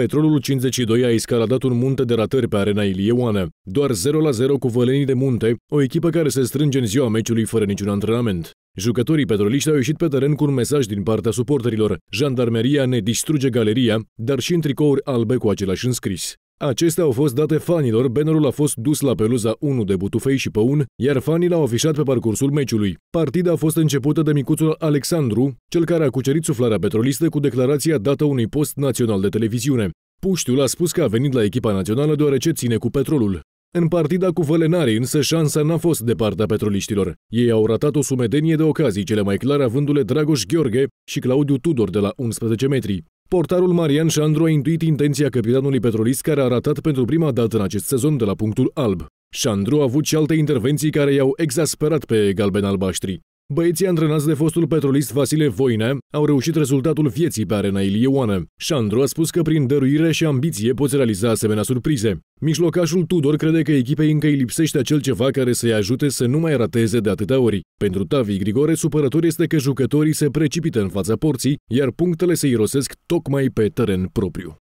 Petrolul 52 a escaladat un munte de ratări pe arena Ilieoană. Doar 0 la 0 cu Vălenii de Munte, o echipă care se strânge în ziua meciului fără niciun antrenament. Jucătorii petroliști au ieșit pe teren cu un mesaj din partea suporterilor. Jandarmeria ne distruge galeria, dar și în tricouri albe cu același înscris. Acestea au fost date fanilor, bannerul a fost dus la peluza 1 de Butufei și Păun, iar fanii l-au afișat pe parcursul meciului. Partida a fost începută de micuțul Alexandru, cel care a cucerit suflarea petrolistă cu declarația dată unui post național de televiziune. Puștiul a spus că a venit la echipa națională deoarece ține cu petrolul. În partida cu Vălenari, însă, șansa n-a fost de partea petroliștilor. Ei au ratat o sumedenie de ocazii, cele mai clare avându-le Dragoș Gheorghe și Claudiu Tudor de la 11 metri. Portarul Marian Șandru a intuit intenția capitanului Petrolist care a ratat pentru prima dată în acest sezon de la punctul alb. Șandru a avut și alte intervenții care i-au exasperat pe galben-albaștri. Băieții antrenați de fostul petrolist Vasile Voine au reușit rezultatul vieții pe arena Ilioană. Șandru a spus că prin dăruire și ambiție poți realiza asemenea surprize. Mijlocașul Tudor crede că echipei încă îi lipsește acel ceva care să-i ajute să nu mai rateze de atâtea ori. Pentru Tavi Grigore, supărător este că jucătorii se precipită în fața porții, iar punctele se irosesc tocmai pe teren propriu.